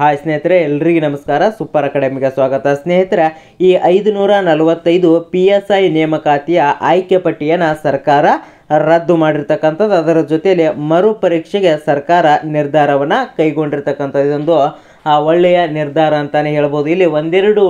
hi ಸ್ನೇಹಿತರೆ ಎಲ್ರಿಗೂ ನಮಸ್ಕಾರ ಸೂಪರ್ ಅಕಾಡೆಮಿಗೆ ಸ್ವಾಗತ ಸ್ನೇಹಿತರೆ ಈ ಐದು ನೂರ ನಲವತ್ತೈದು ಪಿ ಎಸ್ ಐ ನೇಮಕಾತಿಯ ಆಯ್ಕೆ ಪಟ್ಟಿಯನ್ನು ಸರ್ಕಾರ ರದ್ದು ಮಾಡಿರ್ತಕ್ಕಂಥದ್ದು ಅದರ ಜೊತೆಯಲ್ಲಿ ಮರು ಪರೀಕ್ಷೆಗೆ ಸರ್ಕಾರ ನಿರ್ಧಾರವನ್ನು ಕೈಗೊಂಡಿರ್ತಕ್ಕಂಥದ್ದು ಇದೊಂದು ಒಳ್ಳೆಯ ನಿರ್ಧಾರ ಅಂತಲೇ ಹೇಳ್ಬೋದು ಇಲ್ಲಿ ಒಂದೆರಡು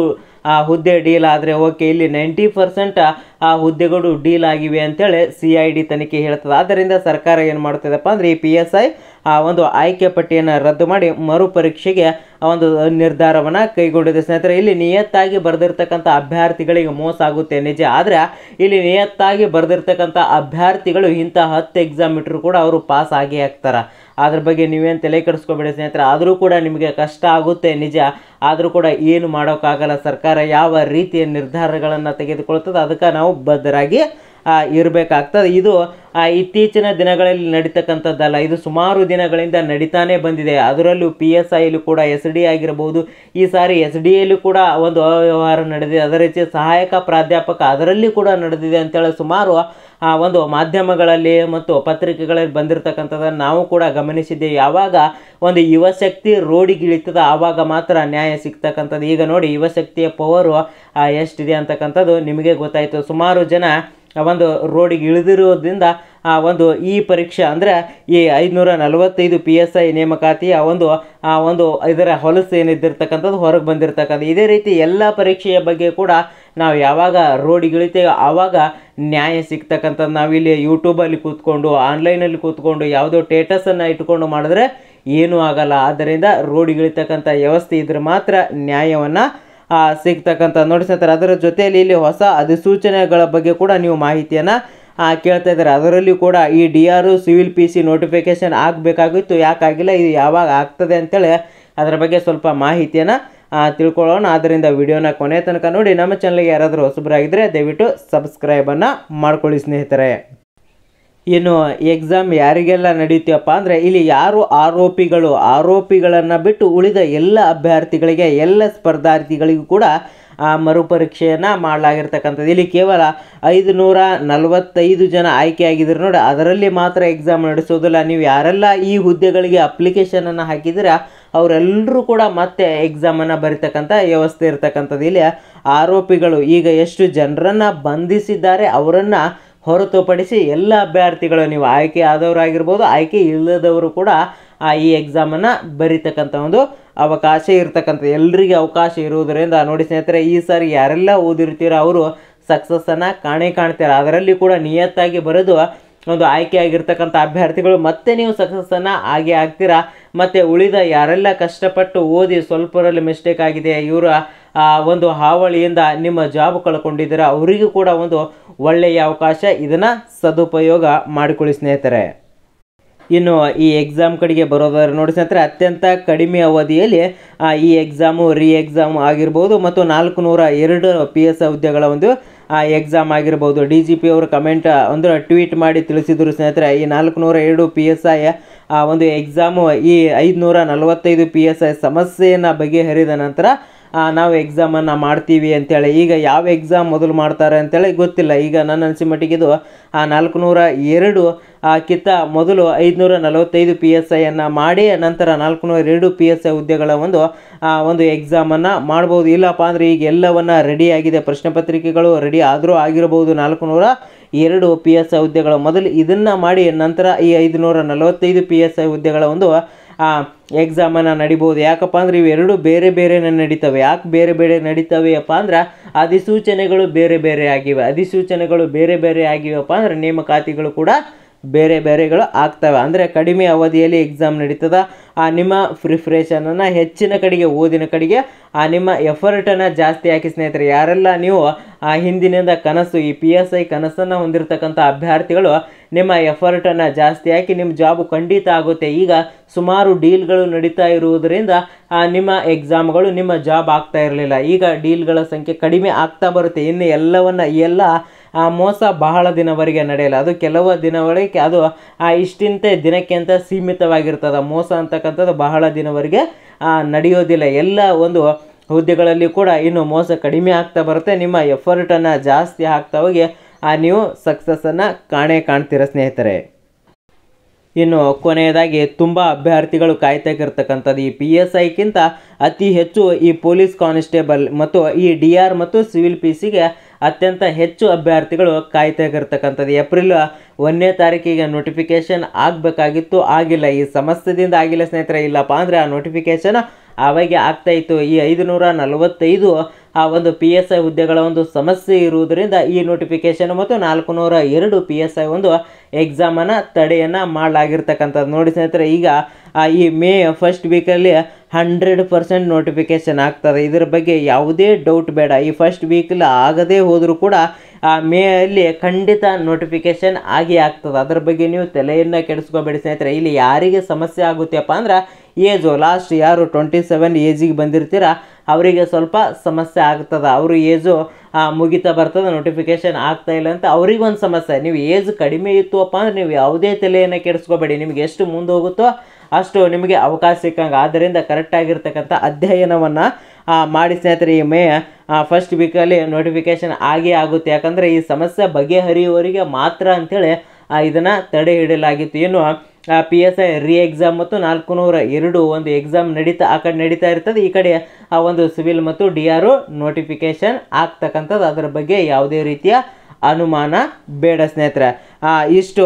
ಹುದ್ದೆ ಡೀಲ್ ಆದರೆ ಓಕೆ ಇಲ್ಲಿ ನೈಂಟಿ ಪರ್ಸೆಂಟ್ ಆ ಹುದ್ದೆಗಳು ಡೀಲ್ ಆಗಿವೆ ಅಂತೇಳಿ ಸಿ ಐ ಡಿ ತನಿಖೆ ಹೇಳ್ತದೆ ಆದ್ದರಿಂದ ಸರ್ಕಾರ ಏನು ಮಾಡ್ತಿದೆಪ್ಪ ಅಂದರೆ ಈ ಪಿ ಎಸ್ ಐ ಆ ಒಂದು ಆಯ್ಕೆ ಪಟ್ಟಿಯನ್ನು ರದ್ದು ಮಾಡಿ ಮರು ಪರೀಕ್ಷೆಗೆ ಆ ಒಂದು ನಿರ್ಧಾರವನ್ನು ಕೈಗೊಂಡಿದೆ ಸ್ನೇಹಿತರೆ ಇಲ್ಲಿ ನಿಯತ್ತಾಗಿ ಬರೆದಿರ್ತಕ್ಕಂಥ ಅಭ್ಯರ್ಥಿಗಳಿಗೆ ಮೋಸ ಆಗುತ್ತೆ ನಿಜ ಆದರೆ ಇಲ್ಲಿ ನಿಯತ್ತಾಗಿ ಬರೆದಿರ್ತಕ್ಕಂಥ ಅಭ್ಯರ್ಥಿಗಳು ಇಂಥ ಹತ್ತು ಎಕ್ಸಾಮ್ ಇಟ್ಟರು ಕೂಡ ಅವರು ಪಾಸ್ ಆಗೇ ಆಗ್ತಾರೆ ಅದ್ರ ಬಗ್ಗೆ ನೀವೇನು ತಲೆ ಕೆಡಿಸ್ಕೊಬೇಡಿ ಸ್ನೇಹಿತರೆ ಆದರೂ ಕೂಡ ನಿಮಗೆ ಕಷ್ಟ ಆಗುತ್ತೆ ನಿಜ ಆದರೂ ಕೂಡ ಏನು ಮಾಡೋಕ್ಕಾಗಲ್ಲ ಸರ್ಕಾರ ಯಾವ ರೀತಿಯ ನಿರ್ಧಾರಗಳನ್ನು ತೆಗೆದುಕೊಳ್ತದೆ ಅದಕ್ಕೆ ನಾವು ನಾವು ಬದ್ಧರಾಗಿ ಇರಬೇಕಾಗ್ತದೆ ಇದು ಇತ್ತೀಚಿನ ದಿನಗಳಲ್ಲಿ ನಡೀತಕ್ಕಂಥದ್ದಲ್ಲ ಇದು ಸುಮಾರು ದಿನಗಳಿಂದ ನಡೀತಾನೆ ಬಂದಿದೆ ಅದರಲ್ಲೂ ಪಿ ಎಸ್ ಐಲ್ಲೂ ಕೂಡ ಎಸ್ ಡಿ ಆಗಿರ್ಬೋದು ಈ ಸಾರಿ ಎಸ್ ಡಿ ಎಲ್ಲೂ ಕೂಡ ಒಂದು ಅವ್ಯವಹಾರ ನಡೆದಿದೆ ಅದೇ ರೀತಿ ಸಹಾಯಕ ಪ್ರಾಧ್ಯಾಪಕ ಅದರಲ್ಲಿ ಕೂಡ ನಡೆದಿದೆ ಅಂತೇಳಿ ಸುಮಾರು ಆ ಒಂದು ಮಾಧ್ಯಮಗಳಲ್ಲಿ ಮತ್ತು ಪತ್ರಿಕೆಗಳಲ್ಲಿ ಬಂದಿರತಕ್ಕಂಥದ್ದನ್ನು ನಾವು ಕೂಡ ಗಮನಿಸಿದ್ದೇವೆ ಯಾವಾಗ ಒಂದು ಯುವಶಕ್ತಿ ರೋಡಿಗಿಳಿತದ ಆವಾಗ ಮಾತ್ರ ನ್ಯಾಯ ಸಿಗ್ತಕ್ಕಂಥದ್ದು ಈಗ ನೋಡಿ ಯುವಶಕ್ತಿಯ ಪವರು ಎಷ್ಟಿದೆ ಅಂತಕ್ಕಂಥದ್ದು ನಿಮಗೆ ಗೊತ್ತಾಯಿತು ಸುಮಾರು ಜನ ಒಂದು ರೋಡಿಗೆ ಇಳಿದಿರೋದ್ರಿಂದ ಆ ಒಂದು ಈ ಪರೀಕ್ಷೆ ಅಂದರೆ ಈ ಐದುನೂರ ನಲವತ್ತೈದು ಪಿ ಎಸ್ ಐ ನೇಮಕಾತಿ ಆ ಒಂದು ಆ ಒಂದು ಇದರ ಹೊಲಸು ಏನಿದ್ದಿರ್ತಕ್ಕಂಥದ್ದು ಹೊರಗೆ ಬಂದಿರತಕ್ಕಂಥ ಇದೇ ರೀತಿ ಎಲ್ಲ ಪರೀಕ್ಷೆಯ ಬಗ್ಗೆ ಕೂಡ ನಾವು ಯಾವಾಗ ರೋಡಿಗೆ ಇಳಿತೇವೆ ಆವಾಗ ನ್ಯಾಯ ಸಿಗ್ತಕ್ಕಂಥದ್ದು ನಾವಿಲ್ಲಿ ಯೂಟ್ಯೂಬಲ್ಲಿ ಕೂತ್ಕೊಂಡು ಆನ್ಲೈನಲ್ಲಿ ಕೂತ್ಕೊಂಡು ಯಾವುದೋ ಟೇಟಸನ್ನು ಇಟ್ಕೊಂಡು ಮಾಡಿದ್ರೆ ಏನೂ ಆಗಲ್ಲ ಆದ್ದರಿಂದ ರೋಡಿಗಿಳಿತಕ್ಕಂಥ ವ್ಯವಸ್ಥೆ ಇದ್ರೆ ಮಾತ್ರ ನ್ಯಾಯವನ್ನು ಸಿಗ್ತಕ್ಕಂಥ ನೋಡಿಸ್ತಾರೆ ಅದರ ಜೊತೆಯಲ್ಲಿ ಇಲ್ಲಿ ಹೊಸ ಅಧಿಸೂಚನೆಗಳ ಬಗ್ಗೆ ಕೂಡ ನೀವು ಮಾಹಿತಿಯನ್ನು ಕೇಳ್ತಾ ಇದ್ದಾರೆ ಅದರಲ್ಲಿಯೂ ಕೂಡ ಈ D R civil P C notification ಆಗಬೇಕಾಗಿತ್ತು ಯಾಕಾಗಿಲ್ಲ ಇದು ಯಾವಾಗ ಆಗ್ತದೆ ಅಂತೇಳಿ ಅದರ ಬಗ್ಗೆ ಸ್ವಲ್ಪ ಮಾಹಿತಿಯನ್ನು ತಿಳ್ಕೊಳ್ಳೋಣ ಆದ್ದರಿಂದ ವಿಡಿಯೋನ ಕೊನೆ ತನಕ ನೋಡಿ ನಮ್ಮ ಚಾನಲ್ಗೆ ಯಾರಾದರೂ ಹೊಸಬರಾಗಿದ್ದರೆ ದಯವಿಟ್ಟು ಸಬ್ಸ್ಕ್ರೈಬನ್ನು ಮಾಡ್ಕೊಳ್ಳಿ ಸ್ನೇಹಿತರೆ ಏನು ಎಕ್ಸಾಮ್ ಯಾರಿಗೆಲ್ಲ ನಡೆಯುತ್ತೆಯಪ್ಪ ಅಂದರೆ ಇಲ್ಲಿ ಯಾರು ಆರೋಪಿಗಳು ಆರೋಪಿಗಳನ್ನು ಬಿಟ್ಟು ಉಳಿದ ಎಲ್ಲ ಅಭ್ಯರ್ಥಿಗಳಿಗೆ ಎಲ್ಲ ಸ್ಪರ್ಧಾರ್ಥಿಗಳಿಗೂ ಕೂಡ ಆ ಮರುಪರೀಕ್ಷೆಯನ್ನು ಮಾಡಲಾಗಿರ್ತಕ್ಕಂಥದ್ದು ಇಲ್ಲಿ ಕೇವಲ ಐದು ನೂರ ನಲವತ್ತೈದು ಜನ ಆಯ್ಕೆಯಾಗಿದ್ದರು ನೋಡಿ ಅದರಲ್ಲಿ ಮಾತ್ರ ಎಕ್ಸಾಮ್ ನಡೆಸೋದಿಲ್ಲ ನೀವು ಯಾರೆಲ್ಲ ಈ ಹುದ್ದೆಗಳಿಗೆ ಅಪ್ಲಿಕೇಶನನ್ನು ಹಾಕಿದ್ದೀರಾ ಅವರೆಲ್ಲರೂ ಕೂಡ ಮತ್ತೆ ಎಕ್ಸಾಮನ್ನು ಬರೀತಕ್ಕಂಥ ವ್ಯವಸ್ಥೆ ಇರ್ತಕ್ಕಂಥದ್ದು ಇಲ್ಲಿ ಆರೋಪಿಗಳು ಈಗ ಎಷ್ಟು ಜನರನ್ನು ಬಂಧಿಸಿದ್ದಾರೆ ಅವರನ್ನು ಹೊರತುಪಡಿಸಿ ಎಲ್ಲ ಅಭ್ಯರ್ಥಿಗಳು ನೀವು ಆಯ್ಕೆ ಆದವರಾಗಿರ್ಬೋದು ಆಯ್ಕೆ ಇಲ್ಲದವರು ಕೂಡ ಈ ಎಕ್ಸಾಮನ್ನು ಬರೀತಕ್ಕಂಥ ಒಂದು ಅವಕಾಶ ಇರತಕ್ಕಂಥ ಎಲ್ಲರಿಗೆ ಅವಕಾಶ ಇರುವುದರಿಂದ ನೋಡಿ ಸ್ನೇಹಿತರೆ ಈ ಸಾರಿ ಯಾರೆಲ್ಲ ಓದಿರ್ತೀರೋ ಅವರು ಸಕ್ಸಸ್ಸನ್ನು ಕಾಣೇ ಕಾಣ್ತಾರೆ ಅದರಲ್ಲಿ ಕೂಡ ನಿಯತ್ತಾಗಿ ಬರೆದು ಒಂದು ಆಯ್ಕೆಯಾಗಿರ್ತಕ್ಕಂಥ ಅಭ್ಯರ್ಥಿಗಳು ಮತ್ತೆ ನೀವು ಸಕ್ಸಸ್ಸನ್ನು ಆಗಿ ಆಗ್ತೀರಾ ಮತ್ತು ಉಳಿದ ಯಾರೆಲ್ಲ ಕಷ್ಟಪಟ್ಟು ಓದಿ ಸ್ವಲ್ಪರಲ್ಲಿ ಮಿಸ್ಟೇಕ್ ಆಗಿದೆ ಇವರ ಒಂದು ಹಾವಳಿಯಿಂದ ನಿಮ್ಮ ಜಾಬ್ ಕಳ್ಕೊಂಡಿದ್ದೀರ ಅವರಿಗೂ ಕೂಡ ಒಂದು ಒಳ್ಳೆಯ ಅವಕಾಶ ಇದನ್ನು ಸದುಪಯೋಗ ಮಾಡಿಕೊಳ್ಳಿ ಸ್ನೇಹಿತರೆ ಇನ್ನು ಈ ಎಕ್ಸಾಮ್ ಕಡೆಗೆ ಬರೋದಾದ್ರೆ ನೋಡಿ ಸ್ನೇಹಿತರೆ ಅತ್ಯಂತ ಕಡಿಮೆ ಅವಧಿಯಲ್ಲಿ ಈ ಎಕ್ಸಾಮು ರೀ ಎಕ್ಸಾಮು ಆಗಿರ್ಬೋದು ಮತ್ತು ನಾಲ್ಕು ನೂರ ಎರಡು ಪಿ ಎಸ್ ಹುದ್ದೆಗಳ ಒಂದು ಆ ಎಕ್ಸಾಮ್ ಆಗಿರ್ಬೋದು ಡಿ ಜಿ ಪಿ ಅವರು ಕಮೆಂಟ್ ಅಂದ್ರೆ ಟ್ವೀಟ್ ಮಾಡಿ ತಿಳಿಸಿದರು ಸ್ನೇಹಿತರೆ ಈ ನಾಲ್ಕುನೂರ ಎರಡು ಪಿ ಎಸ್ ಐ ಆ ಒಂದು ಎಕ್ಸಾಮು ಈ ಐದುನೂರ ನಲವತ್ತೈದು ಪಿ ಎಸ್ ಐ ಸಮಸ್ಯೆಯನ್ನು ಬಗೆಹರಿದ ನಂತರ ನಾವು ಎಕ್ಸಾಮನ್ನು ಮಾಡ್ತೀವಿ ಅಂತೇಳಿ ಈಗ ಯಾವ ಎಕ್ಸಾಮ್ ಮೊದಲು ಮಾಡ್ತಾರೆ ಅಂತೇಳಿ ಗೊತ್ತಿಲ್ಲ ಈಗ ನನ್ನ ಅನಿಸಿ ಮಟ್ಟಿಗಿದು ಆ ನಾಲ್ಕುನೂರ ಎರಡು ಕಿತ್ತ ಮೊದಲು ಐದುನೂರ ನಲವತ್ತೈದು ಪಿ ಎಸ್ ಐಯನ್ನು ಮಾಡಿ ನಂತರ ನಾಲ್ಕುನೂರ ಎರಡು ಪಿ ಎಸ್ ಐ ಹುದ್ದೆಗಳ ಒಂದು ಒಂದು ಎಕ್ಸಾಮನ್ನು ಮಾಡ್ಬೋದು ಇಲ್ಲಪ್ಪ ಅಂದರೆ ಈಗ ಎಲ್ಲವನ್ನು ರೆಡಿ ಆಗಿದೆ ಪ್ರಶ್ನೆ ಪತ್ರಿಕೆಗಳು ರೆಡಿ ಆದರೂ ಆಗಿರಬಹುದು ನಾಲ್ಕುನೂರ ಎರಡು ಪಿ ಎಸ್ ಐ ಹುದ್ದೆಗಳು ಮೊದಲು ಇದನ್ನು ಮಾಡಿ ನಂತರ ಈ ಐದುನೂರ ನಲವತ್ತೈದು ಪಿ ಎಸ್ ಐ ಹುದ್ದೆಗಳ ಒಂದು ಎಕ್ಸಾಮನ್ನು ನಡಿಬೋದು ಯಾಕಪ್ಪ ಅಂದರೆ ಇವೆರಡೂ ಬೇರೆ ಬೇರೆನೇ ನಡೀತವೆ ಯಾಕೆ ಬೇರೆ ಬೇರೆ ನಡೀತವೆಯಪ್ಪ ಅಂದ್ರೆ ಅಧಿಸೂಚನೆಗಳು ಬೇರೆ ಬೇರೆ ಆಗಿವೆ ಅಧಿಸೂಚನೆಗಳು ಬೇರೆ ಬೇರೆ ಆಗಿವೆಯಪ್ಪ ಅಂದರೆ ನೇಮಕಾತಿಗಳು ಕೂಡ ಬೇರೆ ಬೇರೆಗಳು ಆಗ್ತವೆ ಅಂದರೆ ಕಡಿಮೆ ಅವಧಿಯಲ್ಲಿ ಎಕ್ಸಾಮ್ ನಡೀತದ ಆ ನಿಮ್ಮ ಪ್ರಿಫ್ರೇಷನನ್ನು ಹೆಚ್ಚಿನ ಕಡೆಗೆ ಓದಿನ ಕಡೆಗೆ ಆ ನಿಮ್ಮ ಎಫರ್ಟನ್ನು ಜಾಸ್ತಿ ಹಾಕಿ ಸ್ನೇಹಿತರೆ ಯಾರೆಲ್ಲ ನೀವು ಆ ಹಿಂದಿನಿಂದ ಕನಸು ಈ ಪಿ ಎಸ್ ಐ ಕನಸನ್ನು ಹೊಂದಿರತಕ್ಕಂಥ ಅಭ್ಯರ್ಥಿಗಳು ನಿಮ್ಮ ಎಫರ್ಟನ್ನು ಜಾಸ್ತಿ ಹಾಕಿ ನಿಮ್ಮ ಜಾಬು ಖಂಡಿತ ಆಗುತ್ತೆ ಈಗ ಸುಮಾರು ಡೀಲ್ಗಳು ನಡೀತಾ ಇರುವುದರಿಂದ ಆ ನಿಮ್ಮ ಎಕ್ಸಾಮ್ಗಳು ನಿಮ್ಮ ಜಾಬ್ ಆಗ್ತಾ ಇರಲಿಲ್ಲ ಈಗ ಡೀಲ್ಗಳ ಸಂಖ್ಯೆ ಕಡಿಮೆ ಆಗ್ತಾ ಬರುತ್ತೆ ಇನ್ನು ಎಲ್ಲವನ್ನು ಎಲ್ಲ ಆ ಮೋಸ ಬಹಳ ದಿನವರೆಗೆ ನಡೆಯಲ್ಲ ಅದು ಕೆಲವು ದಿನವರೆಗೆ ಅದು ಆ ಇಷ್ಟಿಂತೆ ದಿನಕ್ಕೆ ಅಂತ ಸೀಮಿತವಾಗಿರ್ತದೆ ಮೋಸ ಅಂತಕ್ಕಂಥದ್ದು ಬಹಳ ದಿನವರೆಗೆ ನಡೆಯೋದಿಲ್ಲ ಎಲ್ಲ ಒಂದು ಹುದ್ದೆಗಳಲ್ಲಿ ಕೂಡ ಇನ್ನು ಮೋಸ ಕಡಿಮೆ ಆಗ್ತಾ ಬರುತ್ತೆ ನಿಮ್ಮ ಎಫರ್ಟನ್ನು ಜಾಸ್ತಿ ಆಗ್ತಾ ಹೋಗಿ ಆ ನೀವು ಸಕ್ಸಸ್ಸನ್ನು ಕಾಣೇ ಕಾಣ್ತೀರ ಸ್ನೇಹಿತರೆ ಇನ್ನು ಕೊನೆಯದಾಗಿ ತುಂಬ ಅಭ್ಯರ್ಥಿಗಳು ಕಾಯ್ತಾಗಿರ್ತಕ್ಕಂಥದ್ದು ಈ ಪಿ ಎಸ್ ಐಕ್ಕಿಂತ ಅತಿ ಹೆಚ್ಚು ಈ ಪೊಲೀಸ್ ಕಾನ್ಸ್ಟೇಬಲ್ ಮತ್ತು ಈ ಡಿ ಆರ್ ಮತ್ತು ಸಿವಿಲ್ ಪಿ ಸಿಗೆ ಅತ್ಯಂತ ಹೆಚ್ಚು ಅಭ್ಯರ್ಥಿಗಳು ಕಾಯ್ತಾಗಿರ್ತಕ್ಕಂಥದ್ದು ಏಪ್ರಿಲ್ ಒಂದನೇ ತಾರೀಕಿಗೆ ನೋಟಿಫಿಕೇಶನ್ ಆಗಬೇಕಾಗಿತ್ತು ಆಗಿಲ್ಲ ಈ ಸಮಸ್ಯೆದಿಂದ ಆಗಿಲ್ಲ ಸ್ನೇಹಿತರೆ ಇಲ್ಲಪ್ಪ ಅಂದರೆ ಆ ನೋಟಿಫಿಕೇಶನ್ ಅವಾಗೆ ಆಗ್ತಾಯಿತ್ತು ಈ ನೂರ ನಲವತ್ತೈದು ಆ ಒಂದು ಪಿ ಎಸ್ ಐ ಹುದ್ದೆಗಳ ಒಂದು ಸಮಸ್ಯೆ ಇರುವುದರಿಂದ ಈ ನೋಟಿಫಿಕೇಶನ್ ಮತ್ತು ನಾಲ್ಕು ನೂರ ಎರಡು ಪಿ ಎಸ್ ಐ ಒಂದು ಎಕ್ಸಾಮನ್ನು ತಡೆಯನ್ನು ಮಾಡಲಾಗಿರ್ತಕ್ಕಂಥದ್ದು ನೋಡಿ ಸ್ನೇಹಿತರೆ ಈಗ ಈ May first weekly hundred percent notification ಆಗ್ತದೆ ಇದರ ಬಗ್ಗೆ ಯಾವುದೇ ಡೌಟ್ ಬೇಡ ಈ ಫಸ್ಟ್ ವೀಕಲ್ಲಿ ಆಗದೇ ಹೋದರೂ ಕೂಡ ಆ ಮೇಯಲ್ಲಿ ಖಂಡಿತ ನೋಟಿಫಿಕೇಷನ್ ಆಗಿ ಆಗ್ತದೆ ಅದ್ರ ಬಗ್ಗೆ ನೀವು ತಲೆಯನ್ನು ಕೆಡಿಸ್ಕೋಬೇಡಿ ಸ್ನೇಹಿತರೆ ಇಲ್ಲಿ ಯಾರಿಗೆ ಸಮಸ್ಯೆ ಆಗುತ್ತೆಪ್ಪ ಅಂದ್ರೆ ಏಜು ಲಾಸ್ಟ್ ಯಾರು ಟ್ವೆಂಟಿ ಸೆವೆನ್ ಏಜಿಗೆ ಬಂದಿರ್ತೀರ ಅವರಿಗೆ ಸ್ವಲ್ಪ ಸಮಸ್ಯೆ ಆಗ್ತದೆ ಅವ್ರ ಏಜು ಮುಗಿತಾ ಬರ್ತದೆ ನೋಟಿಫಿಕೇಶನ್ ಆಗ್ತಾ ಇಲ್ಲ ಅಂತ ಅವ್ರಿಗೊಂದು ಸಮಸ್ಯೆ ನೀವು ಏಜ್ ಕಡಿಮೆ ಇತ್ತು ಅಪ್ಪ ಅಂದರೆ ನೀವು ಯಾವುದೇ ತಲೆಯನ್ನು ಕೆಡಿಸ್ಕೋಬೇಡಿ ನಿಮಗೆ ಎಷ್ಟು ಮುಂದೆ ಹೋಗುತ್ತೋ ಅಷ್ಟು ನಿಮಗೆ ಅವಕಾಶ ಸಿಕ್ಕಂಗೆ ಆದ್ದರಿಂದ ಕರೆಕ್ಟಾಗಿರ್ತಕ್ಕಂಥ ಅಧ್ಯಯನವನ್ನು ಮಾಡಿ ಸ್ನೇಹಿತರೆ ಈ ಮೇ ಫಸ್ಟ್ ವೀಕಲ್ಲಿ ನೋಟಿಫಿಕೇಶನ್ ಆಗೇ ಆಗುತ್ತೆ ಯಾಕಂದರೆ ಈ ಸಮಸ್ಯೆ ಬಗೆಹರಿಯುವವರಿಗೆ ಮಾತ್ರ ಅಂಥೇಳಿ ಇದನ್ನು ತಡೆ ಹಿಡಿಯಲಾಗಿತ್ತು ಏನು P S I re exam ಮತ್ತು ನಾಲ್ಕು ನೂರ ಎರಡು ಒಂದು ಎಕ್ಸಾಮ್ ನಡೀತಾ ಆ ಕಡೆ ನಡೀತಾ ಇರ್ತದೆ ಈ ಕಡೆ ಆ ಒಂದು ಸಿವಿಲ್ ಮತ್ತು ಡಿ ಆರ್ ನೋಟಿಫಿಕೇಷನ್ ಆಗ್ತಕ್ಕಂಥದ್ದು ಅದರ ಬಗ್ಗೆ ಯಾವುದೇ ರೀತಿಯ ಅನುಮಾನ ಬೇಡ ಸ್ನೇಹಿತರೆ ಇಷ್ಟು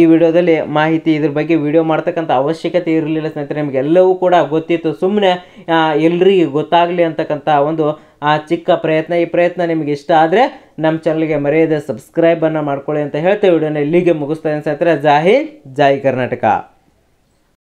ಈ ವಿಡಿಯೋದಲ್ಲಿ ಮಾಹಿತಿ ಇದ್ರ ಬಗ್ಗೆ ವಿಡಿಯೋ ಮಾಡ್ತಕ್ಕಂಥ ಅವಶ್ಯಕತೆ ಇರಲಿಲ್ಲ ಸ್ನೇಹಿತರೆ ನಿಮಗೆಲ್ಲವೂ ಕೂಡ ಗೊತ್ತಿತ್ತು ಸುಮ್ಮನೆ ಎಲ್ರಿಗೂ ಗೊತ್ತಾಗಲಿ ಅಂತಕ್ಕಂಥ ಒಂದು ಆ ಚಿಕ್ಕ ಪ್ರಯತ್ನ ಈ ಪ್ರಯತ್ನ ನಿಮಗೆ ಇಷ್ಟ ಆದರೆ ನಮ್ಮ ಚಾನಲ್ಗೆ ಮರೆಯದೆ ಸಬ್ಸ್ಕ್ರೈಬನ್ನು ಮಾಡ್ಕೊಳ್ಳಿ ಅಂತ ಹೇಳ್ತೇವೆ ವಿಡಿಯೋನ ಇಲ್ಲಿಗೆ ಮುಗಿಸ್ತಾ ಸ್ನೇಹಿತರೆ ಜಾಹಿ ಜಾಯಿ ಕರ್ನಾಟಕ